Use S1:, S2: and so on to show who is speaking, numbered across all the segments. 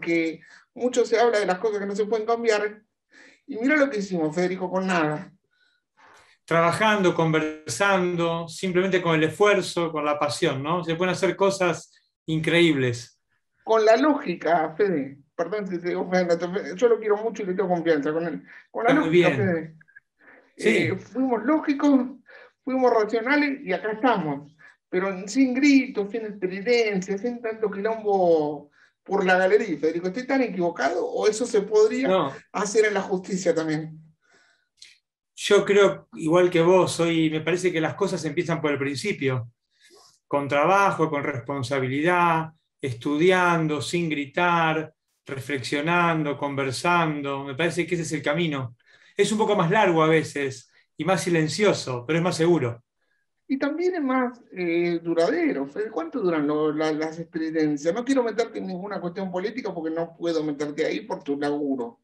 S1: porque mucho se habla de las cosas que no se pueden cambiar. Y mira lo que hicimos, Federico, con nada.
S2: Trabajando, conversando, simplemente con el esfuerzo, con la pasión, ¿no? Se pueden hacer cosas increíbles.
S1: Con la lógica, Fede. Perdón yo lo quiero mucho y le tengo confianza con él. Con la lógica, Fede. Sí. Eh, fuimos lógicos, fuimos racionales y acá estamos. Pero sin gritos, sin estridencias, sin tanto quilombo por la galería. Federico, ¿estoy tan equivocado o eso se podría hacer en la justicia también? Yo creo, igual
S2: que vos, hoy me parece que las cosas empiezan por el principio, con trabajo, con responsabilidad, estudiando, sin gritar, reflexionando, conversando. Me parece que ese es el camino. Es un poco más largo a veces y más silencioso, pero es más seguro
S1: y también es más eh, duradero. ¿Cuánto duran las experiencias? No quiero meterte en ninguna cuestión política porque no puedo meterte ahí por tu laburo.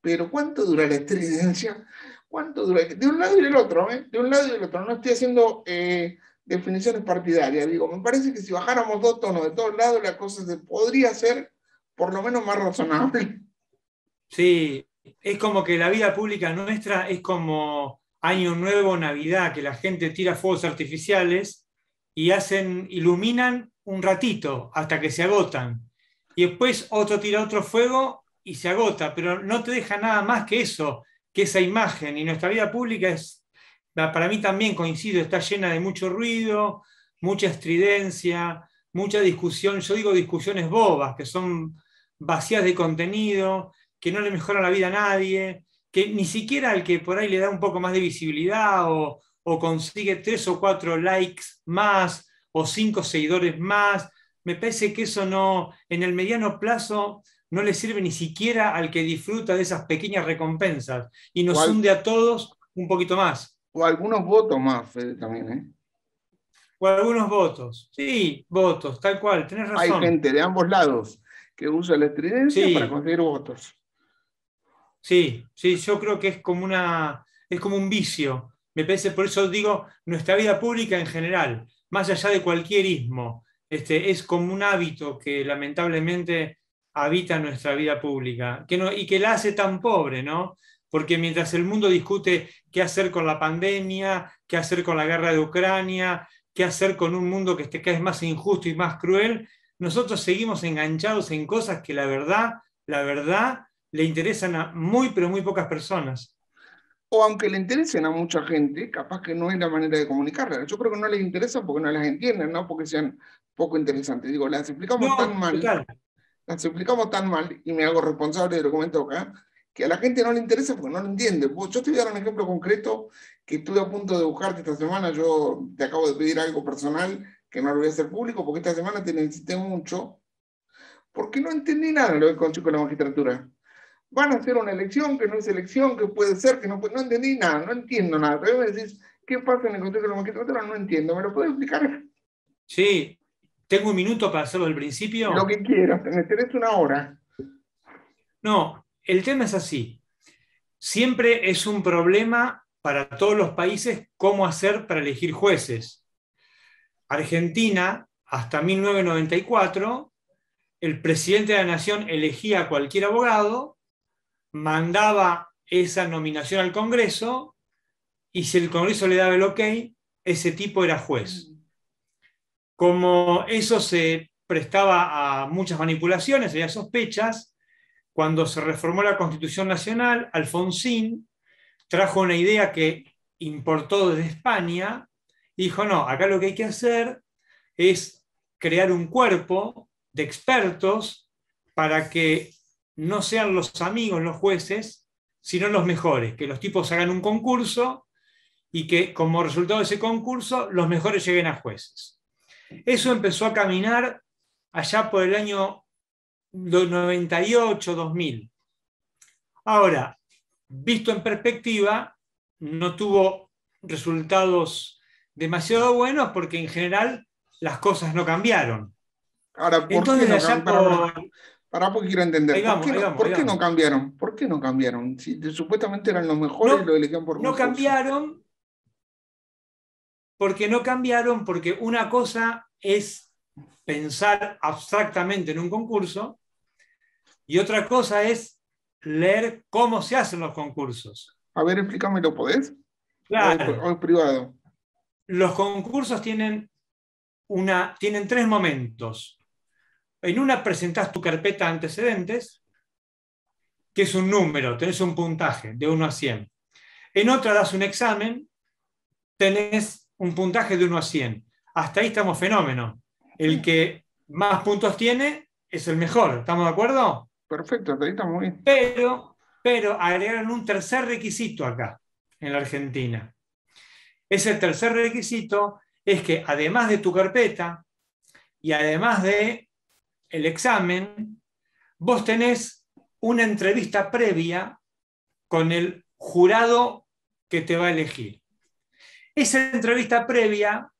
S1: Pero ¿cuánto dura la experiencia? ¿Cuánto dura? De un lado y del otro, ¿eh? De un lado y del otro. No estoy haciendo eh, definiciones partidarias. Digo, me parece que si bajáramos dos tonos de todos lados, la cosa se podría ser por lo menos más razonable.
S2: Sí, es como que la vida pública nuestra es como Año Nuevo, Navidad, que la gente tira fuegos artificiales y hacen, iluminan un ratito hasta que se agotan. Y después otro tira otro fuego y se agota, pero no te deja nada más que eso, que esa imagen. Y nuestra vida pública es, para mí también coincido, está llena de mucho ruido, mucha estridencia, mucha discusión, yo digo discusiones bobas, que son vacías de contenido, que no le mejora la vida a nadie, que ni siquiera al que por ahí le da un poco más de visibilidad o, consigue tres o cuatro likes más o cinco seguidores más, me parece que eso no, en el mediano plazo, no le sirve ni siquiera al que disfruta de esas pequeñas recompensas y nos hunde a todos un poquito más. O
S1: algunos votos más, Fede, también, ¿eh? O algunos votos, sí, votos, tal cual, tenés razón. Hay gente de ambos lados que usa la estridencia para conseguir votos.
S2: Sí, sí, yo creo que es como, una, es como un vicio. Me parece, por eso digo, nuestra vida pública en general, más allá de cualquier ismo, este, es como un hábito que lamentablemente habita nuestra vida pública que no, y que la hace tan pobre, ¿no? Porque mientras el mundo discute qué hacer con la pandemia, qué hacer con la guerra de Ucrania, qué hacer con un mundo que esté cada vez más injusto y más cruel, nosotros seguimos enganchados en cosas que la verdad, la verdad
S1: le interesan a muy, pero muy pocas personas. O aunque le interesen a mucha gente, capaz que no es la manera de comunicarla, Yo creo que no les interesa porque no las entienden, no porque sean poco interesantes. Digo, las explicamos tan mal. Las explicamos tan mal, y me hago responsable de lo que comento acá, que a la gente no le interesa porque no lo entiende. Yo te voy a dar un ejemplo concreto que estuve a punto de buscarte esta semana. Yo te acabo de pedir algo personal que no lo voy a hacer público porque esta semana te necesité mucho porque no entendí nada lo que con la magistratura van a hacer una elección que no es elección, que puede ser, que no puede, no entendí nada, no entiendo nada. Pero me ¿qué pasa en el contexto de la No entiendo, ¿me lo puedes explicar?
S2: Sí, ¿tengo un minuto para hacerlo al principio? Lo que quieras,
S1: tenés una hora.
S2: No, el tema es así. Siempre es un problema para todos los países cómo hacer para elegir jueces. Argentina, hasta 1994, el presidente de la nación elegía a cualquier abogado mandaba esa nominación al Congreso y si el Congreso le daba el ok, ese tipo era juez. Mm. Como eso se prestaba a muchas manipulaciones y a sospechas, cuando se reformó la Constitución Nacional, Alfonsín trajo una idea que importó desde España y dijo, no, acá lo que hay que hacer es crear un cuerpo de expertos para que no sean los amigos los jueces, sino los mejores, que los tipos hagan un concurso y que como resultado de ese concurso los mejores lleguen a jueces. Eso empezó a caminar allá por el año 98-2000. Ahora, visto en perspectiva, no tuvo resultados demasiado buenos porque en general las cosas no cambiaron.
S1: Ahora porque quiero entender. ¿Por, qué, no, cambiaron? ¿Por qué no cambiaron? supuestamente eran los mejores, no, lo elegían por No cambiaron porque no cambiaron, porque una cosa es
S2: pensar abstractamente en un concurso y otra cosa es leer cómo se hacen los concursos. A ver, explícamelo, ¿podés? Claro. O es privado. Los concursos tienen, una, tienen tres momentos en una presentás tu carpeta de antecedentes, que es un número, tenés un puntaje de 1 a 100. En otra das un examen, tenés un puntaje de 1 a 100. Hasta ahí estamos fenómeno. El que más puntos tiene es el mejor, ¿estamos de acuerdo? Perfecto, ahí estamos bien. Pero, pero agregaron un tercer requisito acá, en la Argentina. Ese tercer requisito es que además de tu carpeta y además de el examen, vos tenés una entrevista previa con el jurado que te va a elegir. Esa entrevista previa,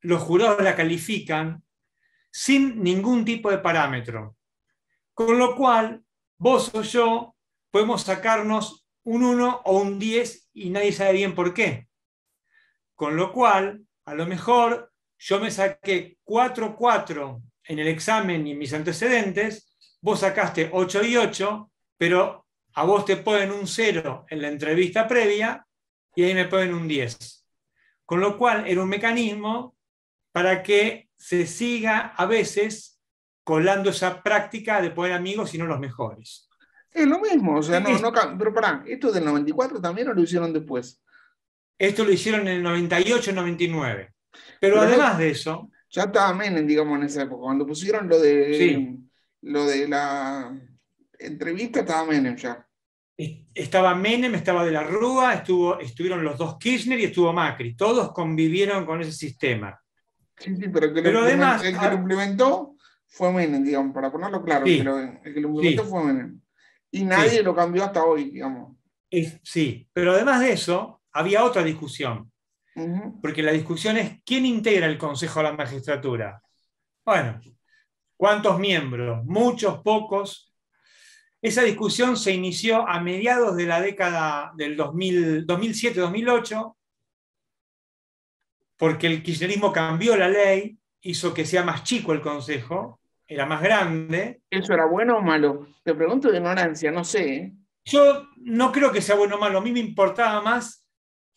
S2: los jurados la califican sin ningún tipo de parámetro. Con lo cual, vos o yo podemos sacarnos un 1 o un 10 y nadie sabe bien por qué. Con lo cual, a lo mejor yo me saqué 4-4 en el examen y en mis antecedentes, vos sacaste 8 y 8, pero a vos te ponen un 0 en la entrevista previa y ahí me ponen un 10. Con lo cual era un mecanismo para que se siga a veces colando esa práctica de poner amigos y no los mejores.
S1: Es lo mismo, o sea, no, no, pero pará, esto del 94 también o lo hicieron después. Esto lo hicieron en el 98, 99. Pero, además de eso, ya estaba Menem, digamos, en esa época. Cuando pusieron lo de, lo de la entrevista, estaba Menem ya.
S2: Estaba Menem, estaba de la Rúa, estuvo, estuvieron los dos Kirchner y estuvo Macri. Todos convivieron con ese sistema. Sí, sí, pero, el que lo
S1: implementó fue Menem, digamos, para ponerlo claro, el que lo implementó fue Menem. Y nadie lo cambió hasta hoy, digamos.
S2: sí, pero además de eso, había otra discusión. Porque la discusión es quién integra el Consejo de la Magistratura. Bueno, ¿cuántos miembros? Muchos, pocos. Esa discusión se inició a mediados de la década del 2007-2008, porque el kirchnerismo cambió la ley, hizo que sea más chico el Consejo, era más grande. ¿Eso era bueno o malo? Te pregunto de ignorancia, no sé. ¿eh? Yo no creo que sea bueno o malo, a mí me importaba más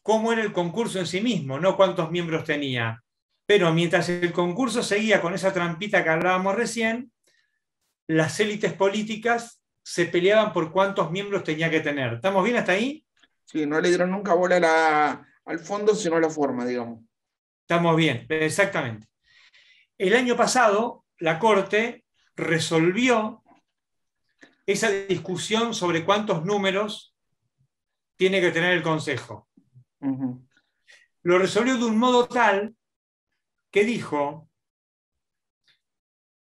S2: cómo era el concurso en sí mismo, no cuántos miembros tenía. Pero mientras el concurso seguía con esa trampita que hablábamos recién, las élites políticas se peleaban por cuántos miembros tenía que tener. ¿Estamos bien hasta ahí? Sí, no le dieron nunca bola al fondo, sino a la forma, digamos. Estamos bien, exactamente. El año pasado, la Corte resolvió esa discusión sobre cuántos números tiene que tener el Consejo. Lo resolvió de un modo tal que dijo,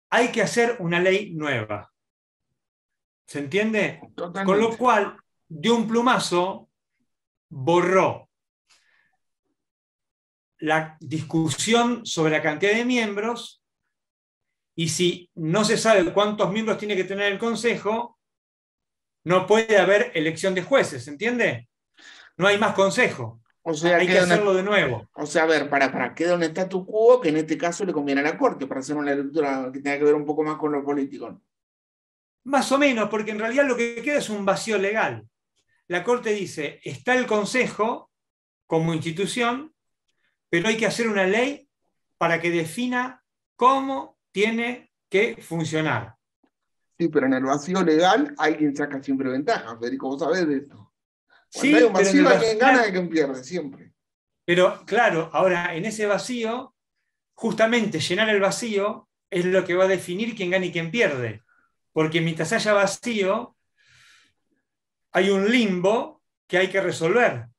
S2: hay que hacer una ley nueva. ¿Se entiende? Con lo cual, de un plumazo, borró la discusión sobre la cantidad de miembros y si no se sabe cuántos miembros tiene que tener el Consejo, no puede haber elección de jueces, ¿se ¿entiende? No hay más Consejo. O ah, sea, Hay que hacerlo de nuevo.
S1: O sea, a ver, para, para, queda un tu quo que en este caso le conviene a la Corte para hacer una lectura que tenga que ver un poco más con lo político. Más o menos, porque en realidad lo que
S2: queda es un vacío legal. La Corte dice, está el Consejo como institución, pero hay que hacer una ley para que defina cómo
S1: tiene que funcionar. Sí, pero en el vacío legal alguien saca siempre ventaja, Federico, vos sabés de esto
S2: quien gana
S1: y quien pierde, siempre.
S2: Pero claro, ahora en ese vacío, justamente llenar el vacío es lo que va a definir quién gana y quién pierde. Porque mientras haya vacío, hay un limbo que hay que resolver.